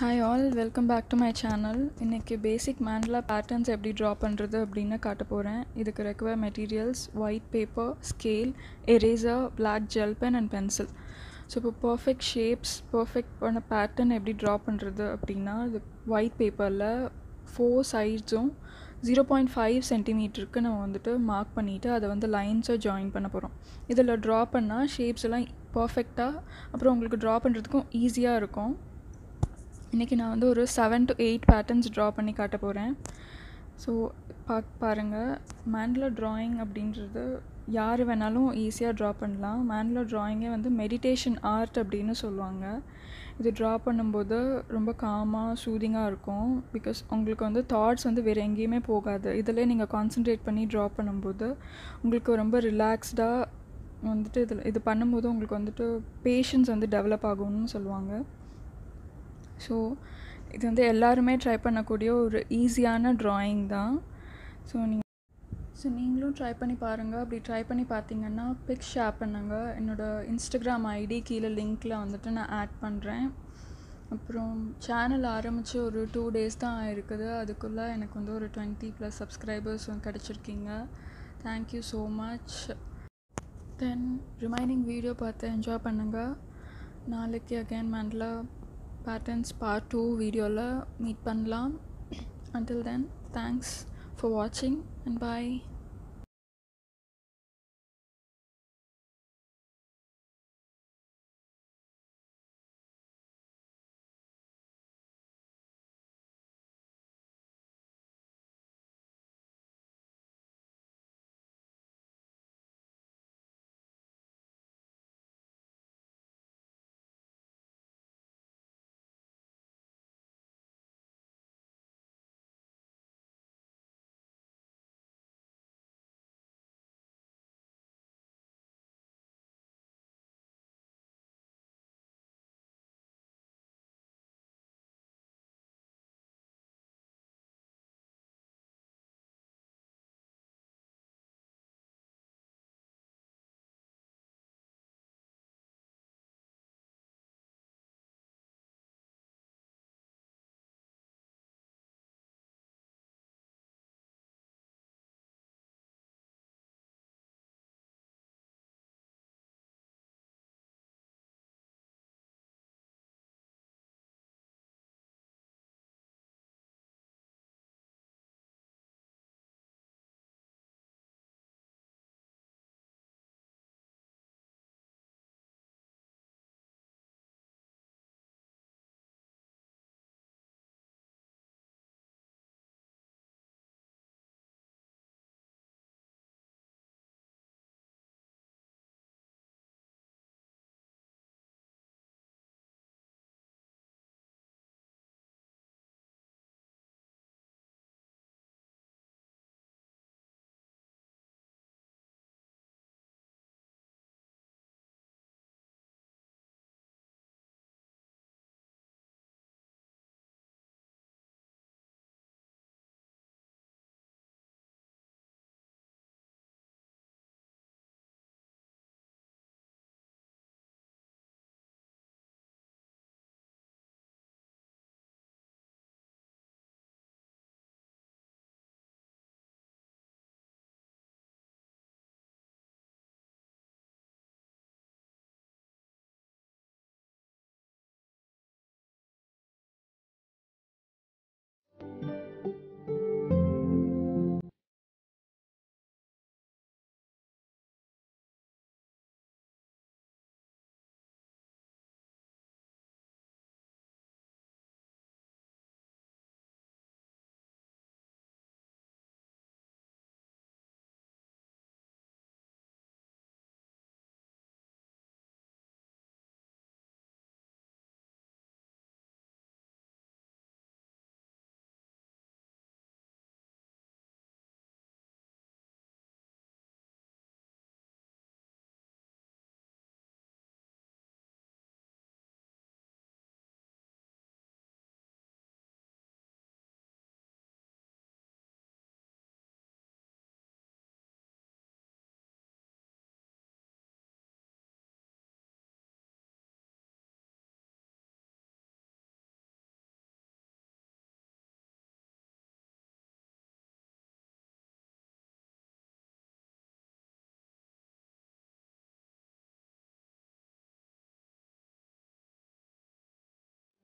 hi all welcome back to my channel இன்றைக்கி basic மேண்டில் patterns எப்படி ட்ரா பண்ணுறது அப்படின்னு காட்ட போகிறேன் இதுக்கு required materials white paper scale eraser black gel pen and pencil so இப்போ பர்ஃபெக்ட் ஷேப்ஸ் பர்ஃபெக்டான பேட்டர்ன் எப்படி ட்ரா பண்ணுறது அப்படின்னா இது ஒயிட் பேப்பரில் ஃபோர் சைட்ஸும் ஜீரோ பாயிண்ட் ஃபைவ் சென்டிமீட்டருக்கு நம்ம வந்துட்டு மார்க் பண்ணிவிட்டு அதை வந்து லைன்ஸை ஜாயின் பண்ண போகிறோம் இதில் ட்ரா பண்ணால் ஷேப்ஸ் எல்லாம் பர்ஃபெக்டாக அப்புறம் உங்களுக்கு ட்ரா பண்ணுறதுக்கும் ஈஸியாக இருக்கும் இன்றைக்கி நான் வந்து ஒரு seven to eight patterns draw பண்ணி காட்ட போகிறேன் ஸோ பா பாருங்கள் மேண்டில் ட்ராயிங் அப்படின்றது யார் வேணாலும் ஈஸியாக ட்ரா பண்ணலாம் மேண்டில் ட்ராயிங்கே வந்து மெடிடேஷன் ஆர்ட் அப்படின்னு சொல்லுவாங்க இது ட்ரா பண்ணும்போது ரொம்ப காமாக சூதிங்காக இருக்கும் பிகாஸ் உங்களுக்கு வந்து தாட்ஸ் வந்து வேறு எங்கேயுமே போகாது இதில் நீங்கள் கான்சென்ட்ரேட் பண்ணி ட்ரா பண்ணும்போது உங்களுக்கு ரொம்ப ரிலாக்ஸ்டாக வந்துட்டு இதில் இது பண்ணும்போது உங்களுக்கு வந்துட்டு பேஷன்ஸ் வந்து டெவலப் ஆகும்னு சொல்லுவாங்க ஸோ இது வந்து எல்லாருமே ட்ரை பண்ணக்கூடிய ஒரு ஈஸியான ட்ராயிங் தான் ஸோ நீங்கள் ஸோ நீங்களும் ட்ரை பண்ணி பாருங்கள் அப்படி ட்ரை பண்ணி பார்த்தீங்கன்னா பிக் ஷேர் பண்ணுங்கள் என்னோடய இன்ஸ்டாகிராம் ஐடி கீழே லிங்க்கில் வந்துட்டு நான் ஆட் பண்ணுறேன் அப்புறம் சேனல் ஆரம்பித்து ஒரு டூ டேஸ் தான் ஆயிருக்குது அதுக்குள்ளே எனக்கு வந்து ஒரு டுவெண்ட்டி ப்ளஸ் சப்ஸ்கிரைபர்ஸ் கிடச்சிருக்கீங்க thank you so much then remaining video பார்த்து என்ஜாய் பண்ணுங்கள் நாளைக்கு அகேன் மண்டலாக பேட்டர்ன்ஸ் பார்ட் டூ வீடியோவில் மீட் பண்ணலாம் அண்டில் தென் தேங்க்ஸ் ஃபார் வாட்சிங் அண்ட் பாய்